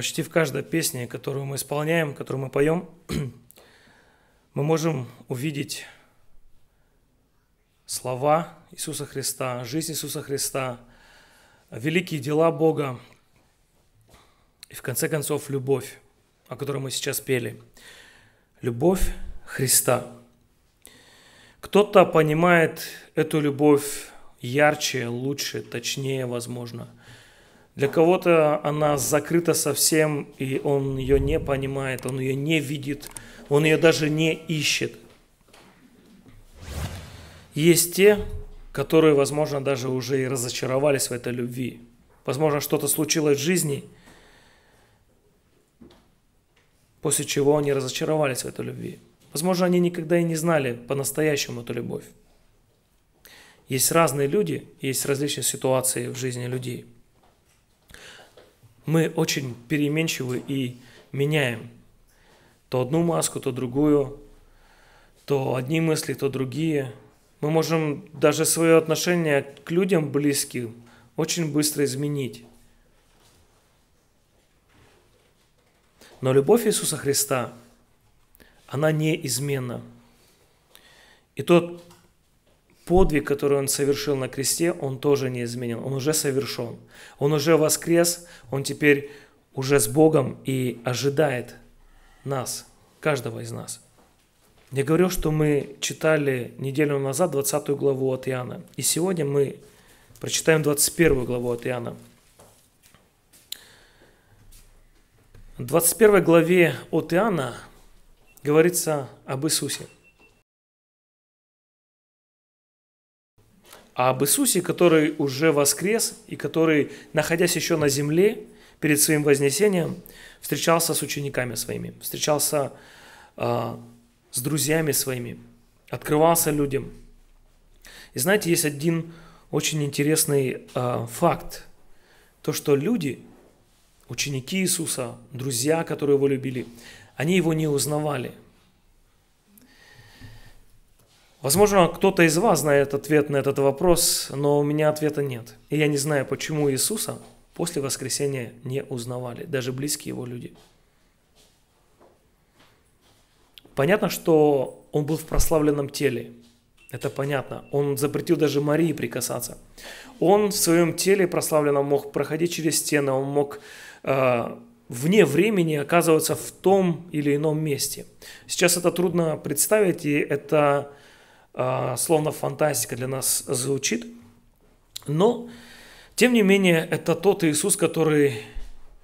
Почти в каждой песне, которую мы исполняем, которую мы поем, мы можем увидеть слова Иисуса Христа, жизнь Иисуса Христа, великие дела Бога и, в конце концов, любовь, о которой мы сейчас пели. Любовь Христа. Кто-то понимает эту любовь ярче, лучше, точнее, возможно – для кого-то она закрыта совсем, и он ее не понимает, он ее не видит, он ее даже не ищет. Есть те, которые, возможно, даже уже и разочаровались в этой любви. Возможно, что-то случилось в жизни, после чего они разочаровались в этой любви. Возможно, они никогда и не знали по-настоящему эту любовь. Есть разные люди, есть различные ситуации в жизни людей – мы очень переменчивы и меняем то одну маску, то другую, то одни мысли, то другие. Мы можем даже свое отношение к людям близким очень быстро изменить. Но любовь Иисуса Христа, она неизменна. И тот подвиг, который Он совершил на кресте, Он тоже не изменен. Он уже совершен. Он уже воскрес, Он теперь уже с Богом и ожидает нас, каждого из нас. Я говорю, что мы читали неделю назад 20 главу от Иоанна. И сегодня мы прочитаем 21 главу от Иоанна. В 21 главе от Иоанна говорится об Иисусе – а об Иисусе, который уже воскрес и который, находясь еще на земле, перед своим вознесением встречался с учениками своими, встречался э, с друзьями своими, открывался людям. И знаете, есть один очень интересный э, факт, то, что люди, ученики Иисуса, друзья, которые его любили, они его не узнавали – Возможно, кто-то из вас знает ответ на этот вопрос, но у меня ответа нет. И я не знаю, почему Иисуса после воскресения не узнавали, даже близкие его люди. Понятно, что он был в прославленном теле. Это понятно. Он запретил даже Марии прикасаться. Он в своем теле прославленном мог проходить через стены, он мог э, вне времени оказываться в том или ином месте. Сейчас это трудно представить, и это а, словно фантастика для нас звучит. Но, тем не менее, это тот Иисус, который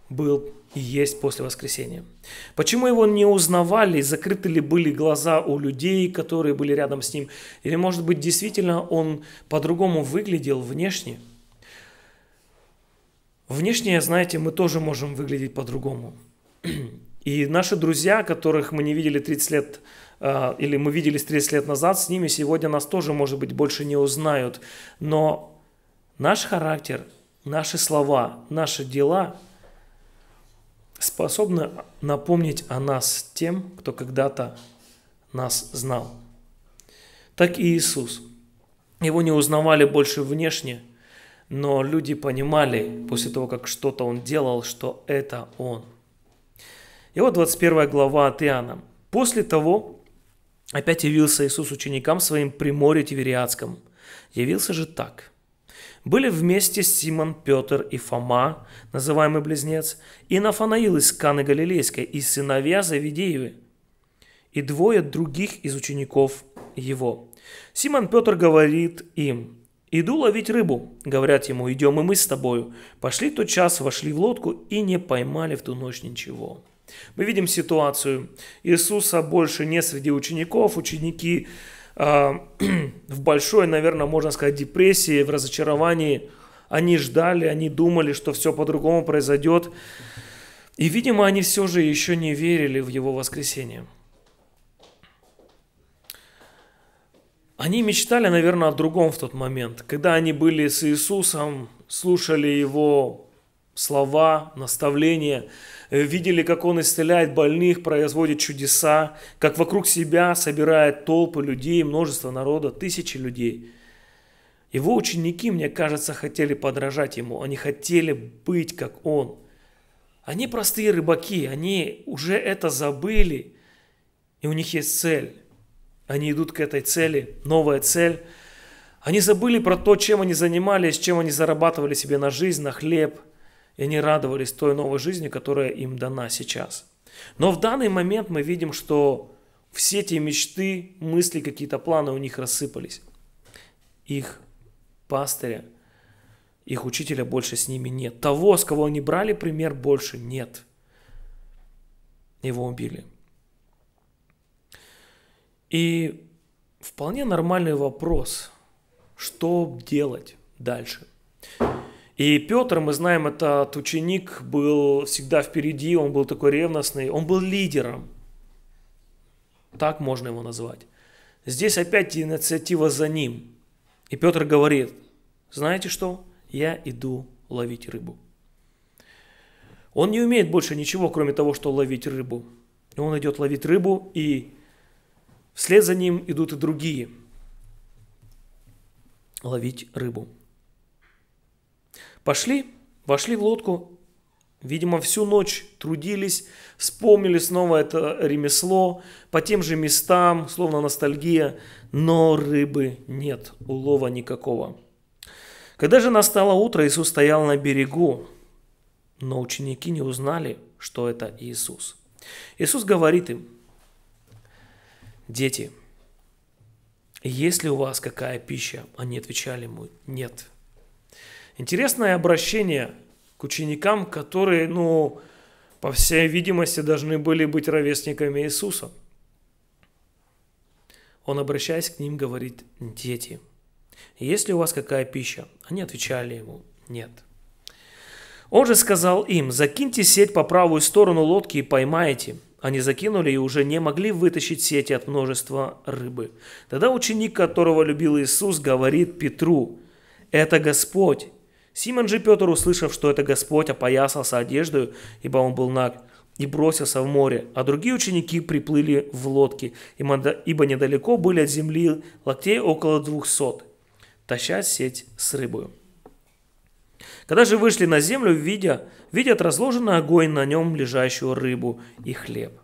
был и есть после воскресения. Почему его не узнавали, закрыты ли были глаза у людей, которые были рядом с ним? Или, может быть, действительно он по-другому выглядел внешне? Внешне, знаете, мы тоже можем выглядеть по-другому. И наши друзья, которых мы не видели 30 лет а, или мы виделись 30 лет назад, с ними сегодня нас тоже, может быть, больше не узнают. Но наш характер, наши слова, наши дела способны напомнить о нас тем, кто когда-то нас знал. Так и Иисус. Его не узнавали больше внешне, но люди понимали после того, как что-то он делал, что это он – и вот 21 глава от Иоанна. «После того опять явился Иисус ученикам своим при море Тивериадском. Явился же так. Были вместе Симон, Петр и Фома, называемый Близнец, и Нафанаил из Каны Галилейской, и сыновья Завидеевы, и двое других из учеников его. Симон Петр говорит им, «Иду ловить рыбу». Говорят ему, «Идем и мы с тобою». Пошли тот час, вошли в лодку и не поймали в ту ночь ничего. Мы видим ситуацию. Иисуса больше не среди учеников. Ученики э, в большой, наверное, можно сказать, депрессии, в разочаровании. Они ждали, они думали, что все по-другому произойдет. И, видимо, они все же еще не верили в его воскресение. Они мечтали, наверное, о другом в тот момент. Когда они были с Иисусом, слушали его слова, наставления, э, видели, как он исцеляет больных, производит чудеса, как вокруг себя собирает толпы людей, множество народа, тысячи людей. Его ученики, мне кажется, хотели подражать ему, они хотели быть как он. Они простые рыбаки, они уже это забыли, и у них есть цель. Они идут к этой цели, новая цель. Они забыли про то, чем они занимались, чем они зарабатывали себе на жизнь, на хлеб – и они радовались той новой жизни, которая им дана сейчас. Но в данный момент мы видим, что все эти мечты, мысли, какие-то планы у них рассыпались. Их пастыря, их учителя больше с ними нет. Того, с кого они брали пример, больше нет. Его убили. И вполне нормальный вопрос, что делать дальше – и Петр, мы знаем, этот ученик был всегда впереди, он был такой ревностный, он был лидером. Так можно его назвать. Здесь опять инициатива за ним. И Петр говорит, знаете что, я иду ловить рыбу. Он не умеет больше ничего, кроме того, что ловить рыбу. он идет ловить рыбу, и вслед за ним идут и другие ловить рыбу. Пошли, вошли в лодку. Видимо, всю ночь трудились, вспомнили снова это ремесло, по тем же местам, словно ностальгия, но рыбы нет, улова никакого. Когда же настало утро, Иисус стоял на берегу, но ученики не узнали, что это Иисус. Иисус говорит им, дети, есть ли у вас какая пища? Они отвечали ему, нет. Интересное обращение к ученикам, которые, ну, по всей видимости, должны были быть ровесниками Иисуса. Он, обращаясь к ним, говорит, дети, есть ли у вас какая пища? Они отвечали ему, нет. Он же сказал им, закиньте сеть по правую сторону лодки и поймаете. Они закинули и уже не могли вытащить сети от множества рыбы. Тогда ученик, которого любил Иисус, говорит Петру, это Господь. Симон же Петр, услышав, что это Господь, опоясался одеждою, ибо он был наг, и бросился в море, а другие ученики приплыли в лодке, ибо недалеко были от земли локтей около двухсот, таща сеть с рыбою. Когда же вышли на землю, видя, видят разложенный огонь на нем лежащую рыбу и хлеб.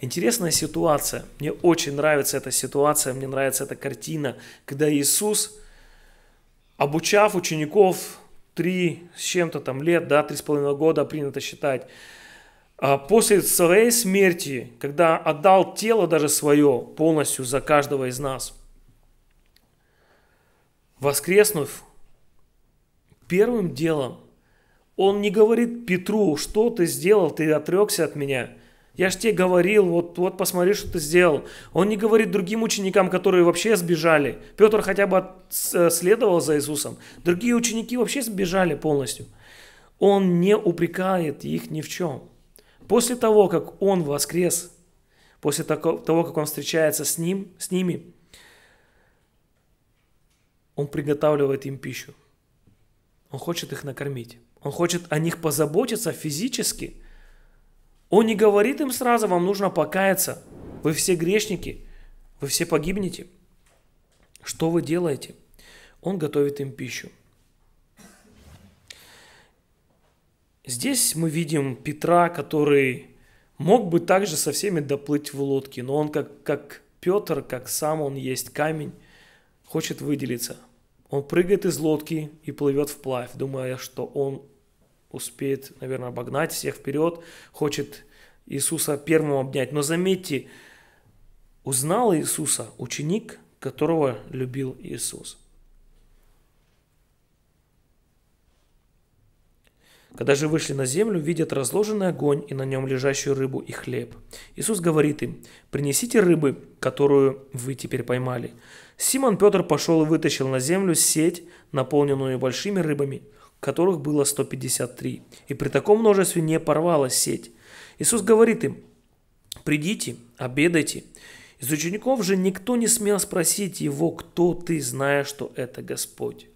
Интересная ситуация. Мне очень нравится эта ситуация, мне нравится эта картина, когда Иисус – обучав учеников три с чем-то там лет, да, три с половиной года принято считать, а после своей смерти, когда отдал тело даже свое полностью за каждого из нас, воскреснув, первым делом он не говорит Петру, что ты сделал, ты отрекся от меня – я ж тебе говорил, вот, вот посмотри, что ты сделал. Он не говорит другим ученикам, которые вообще сбежали. Петр хотя бы э, следовал за Иисусом. Другие ученики вообще сбежали полностью. Он не упрекает их ни в чем. После того, как он воскрес, после того, как он встречается с, ним, с ними, он приготавливает им пищу. Он хочет их накормить. Он хочет о них позаботиться физически – он не говорит им сразу, вам нужно покаяться. Вы все грешники, вы все погибнете. Что вы делаете? Он готовит им пищу. Здесь мы видим Петра, который мог бы также со всеми доплыть в лодке, но он как, как Петр, как сам он есть камень, хочет выделиться. Он прыгает из лодки и плывет вплавь, думая, что он успеет, наверное, обогнать всех вперед, хочет Иисуса первым обнять. Но заметьте, узнал Иисуса ученик, которого любил Иисус. Когда же вышли на землю, видят разложенный огонь и на нем лежащую рыбу и хлеб. Иисус говорит им, принесите рыбы, которую вы теперь поймали. Симон Петр пошел и вытащил на землю сеть, наполненную большими рыбами – которых было 153. И при таком множестве не порвалась сеть. Иисус говорит им, «Придите, обедайте». Из учеников же никто не смел спросить его, кто ты, зная, что это Господь.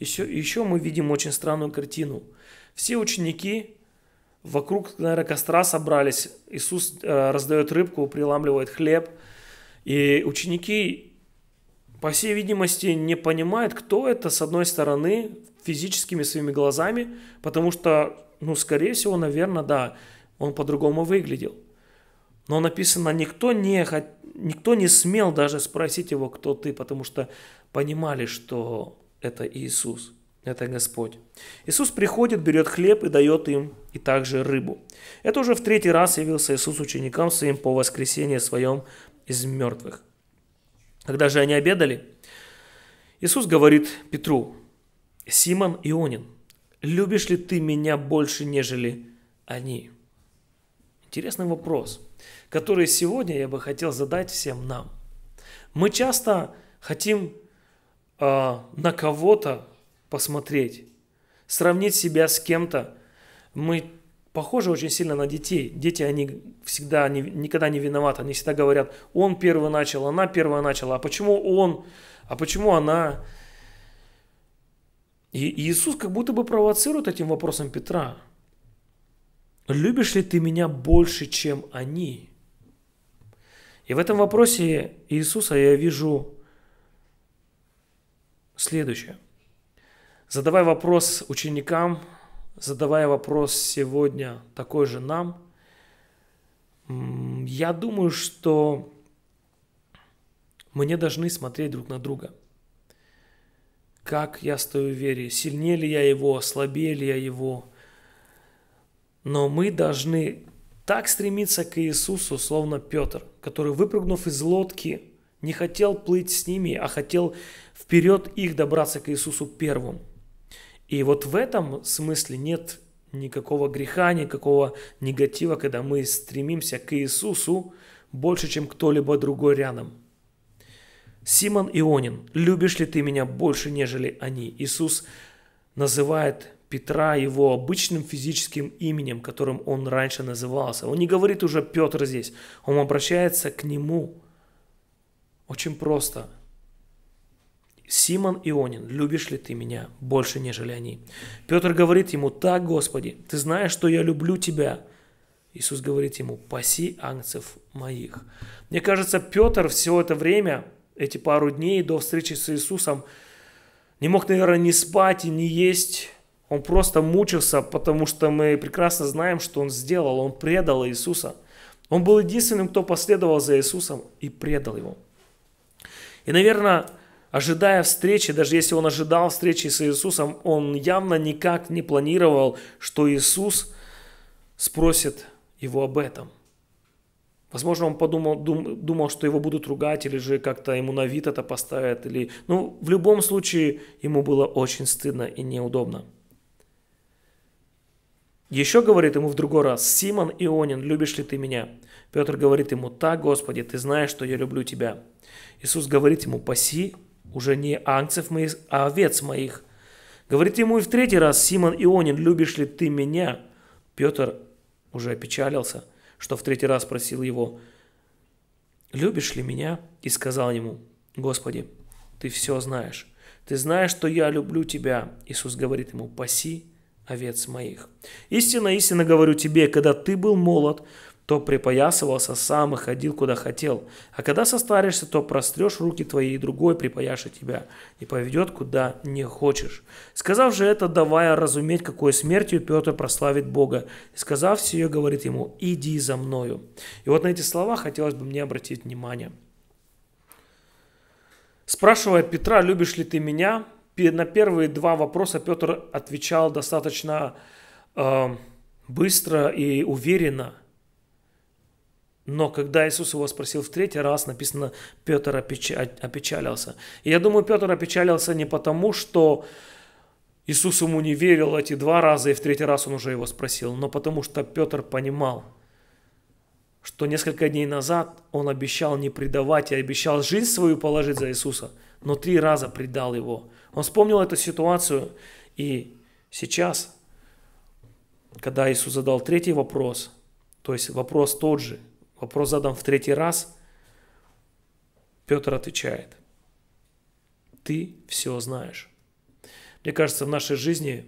Еще, еще мы видим очень странную картину. Все ученики вокруг, наверное, костра собрались. Иисус э, раздает рыбку, приламливает хлеб. И ученики по всей видимости, не понимает, кто это, с одной стороны, физическими своими глазами, потому что, ну, скорее всего, наверное, да, он по-другому выглядел. Но написано, никто не, никто не смел даже спросить его, кто ты, потому что понимали, что это Иисус, это Господь. Иисус приходит, берет хлеб и дает им, и также рыбу. Это уже в третий раз явился Иисус ученикам своим по воскресенье своем из мертвых. Когда же они обедали, Иисус говорит Петру, «Симон Ионин, любишь ли ты меня больше, нежели они?» Интересный вопрос, который сегодня я бы хотел задать всем нам. Мы часто хотим э, на кого-то посмотреть, сравнить себя с кем-то. Мы похоже очень сильно на детей. Дети, они всегда они никогда не виноваты. Они всегда говорят, он первый начал, она первая начала. А почему он? А почему она? И Иисус как будто бы провоцирует этим вопросом Петра. Любишь ли ты меня больше, чем они? И в этом вопросе Иисуса я вижу следующее. Задавая вопрос ученикам, задавая вопрос сегодня такой же нам, я думаю, что мы не должны смотреть друг на друга. Как я стою в вере, сильнее ли я его, слабее ли я его. Но мы должны так стремиться к Иисусу, словно Петр, который, выпрыгнув из лодки, не хотел плыть с ними, а хотел вперед их добраться к Иисусу первым – и вот в этом смысле нет никакого греха, никакого негатива, когда мы стремимся к Иисусу больше, чем кто-либо другой рядом. Симон Ионин, любишь ли ты меня больше, нежели они? Иисус называет Петра его обычным физическим именем, которым он раньше назывался. Он не говорит уже Петр здесь, он обращается к нему. Очень просто – Симон Ионин, любишь ли ты меня больше, нежели они? Петр говорит ему, так, Господи, ты знаешь, что я люблю тебя. Иисус говорит ему, паси ангцев моих. Мне кажется, Петр все это время, эти пару дней до встречи с Иисусом, не мог, наверное, не спать и не есть. Он просто мучился, потому что мы прекрасно знаем, что он сделал. Он предал Иисуса. Он был единственным, кто последовал за Иисусом и предал его. И, наверное, Ожидая встречи, даже если он ожидал встречи с Иисусом, он явно никак не планировал, что Иисус спросит его об этом. Возможно, он подумал, дум, думал, что его будут ругать, или же как-то ему на вид это поставят. Или... Ну, в любом случае, ему было очень стыдно и неудобно. Еще говорит ему в другой раз, «Симон Ионин, любишь ли ты меня?» Петр говорит ему, «Так, Господи, ты знаешь, что я люблю тебя». Иисус говорит ему, «Паси уже не ангцев моих, а овец моих. Говорит ему и в третий раз, Симон Ионин, любишь ли ты меня? Петр уже опечалился, что в третий раз просил его, любишь ли меня? И сказал ему, Господи, ты все знаешь. Ты знаешь, что я люблю тебя. Иисус говорит ему, паси овец моих. Истинно, истинно говорю тебе, когда ты был молод, то припоясывался сам и ходил куда хотел. А когда состаришься, то прострешь руки твои, и другой припаяшет тебя, и поведет куда не хочешь. Сказав же это, давая разуметь, какой смертью Петр прославит Бога, и сказав сие, говорит ему, иди за мною. И вот на эти слова хотелось бы мне обратить внимание. Спрашивая Петра, любишь ли ты меня, на первые два вопроса Петр отвечал достаточно э, быстро и уверенно – но когда Иисус его спросил в третий раз, написано, Петр опечалился. И я думаю, Петр опечалился не потому, что Иисус ему не верил эти два раза, и в третий раз он уже его спросил, но потому что Петр понимал, что несколько дней назад он обещал не предавать и обещал жизнь свою положить за Иисуса, но три раза предал его. Он вспомнил эту ситуацию, и сейчас, когда Иисус задал третий вопрос, то есть вопрос тот же – Вопрос задан в третий раз. Петр отвечает. Ты все знаешь. Мне кажется, в нашей жизни,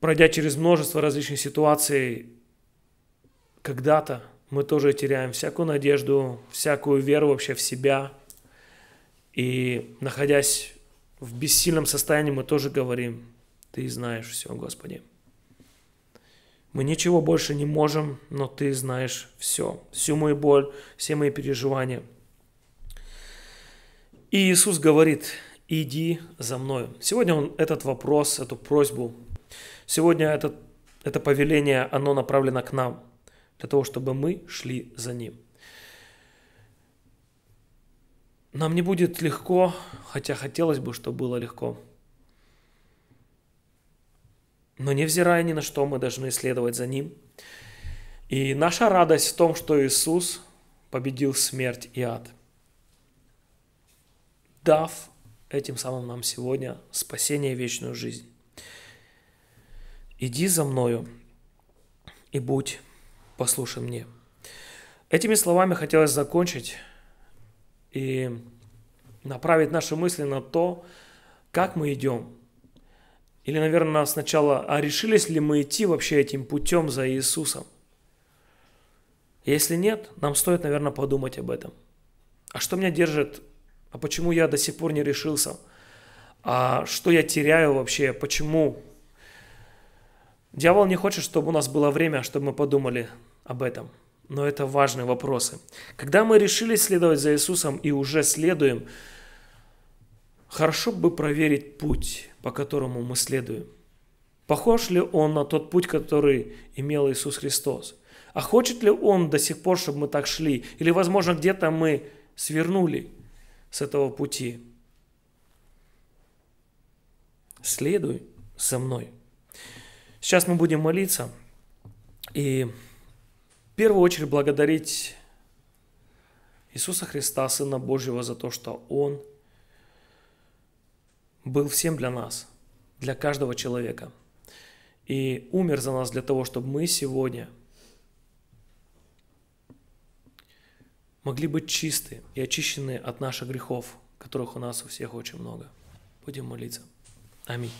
пройдя через множество различных ситуаций, когда-то мы тоже теряем всякую надежду, всякую веру вообще в себя. И находясь в бессильном состоянии, мы тоже говорим, ты знаешь все, Господи. Мы ничего больше не можем, но ты знаешь все, всю мою боль, все мои переживания. И Иисус говорит, иди за мной. Сегодня он этот вопрос, эту просьбу, сегодня этот, это повеление, оно направлено к нам, для того, чтобы мы шли за ним. Нам не будет легко, хотя хотелось бы, чтобы было легко. Но невзирая ни на что, мы должны следовать за Ним. И наша радость в том, что Иисус победил смерть и ад, дав этим самым нам сегодня спасение и вечную жизнь. «Иди за мною и будь послушен мне». Этими словами хотелось закончить и направить наши мысли на то, как мы идем – или, наверное, сначала, а решились ли мы идти вообще этим путем за Иисусом? Если нет, нам стоит, наверное, подумать об этом. А что меня держит? А почему я до сих пор не решился? А что я теряю вообще? Почему? Дьявол не хочет, чтобы у нас было время, чтобы мы подумали об этом. Но это важные вопросы. Когда мы решили следовать за Иисусом и уже следуем, Хорошо бы проверить путь, по которому мы следуем. Похож ли он на тот путь, который имел Иисус Христос? А хочет ли он до сих пор, чтобы мы так шли? Или, возможно, где-то мы свернули с этого пути? Следуй со мной. Сейчас мы будем молиться и в первую очередь благодарить Иисуса Христа, Сына Божьего, за то, что Он – был всем для нас, для каждого человека. И умер за нас для того, чтобы мы сегодня могли быть чисты и очищены от наших грехов, которых у нас у всех очень много. Будем молиться. Аминь.